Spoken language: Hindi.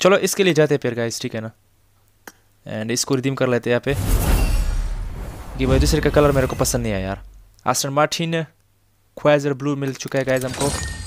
चलो इसके लिए जाते हैं फिर गाइस ठीक है ना एंड इसको रिडीम कर लेते हैं यहाँ पे कि भाई दूसरे का कलर मेरे को पसंद नहीं आया यार आस्टन मार्टिन क्वाइजर ब्लू मिल चुका है गाइस हमको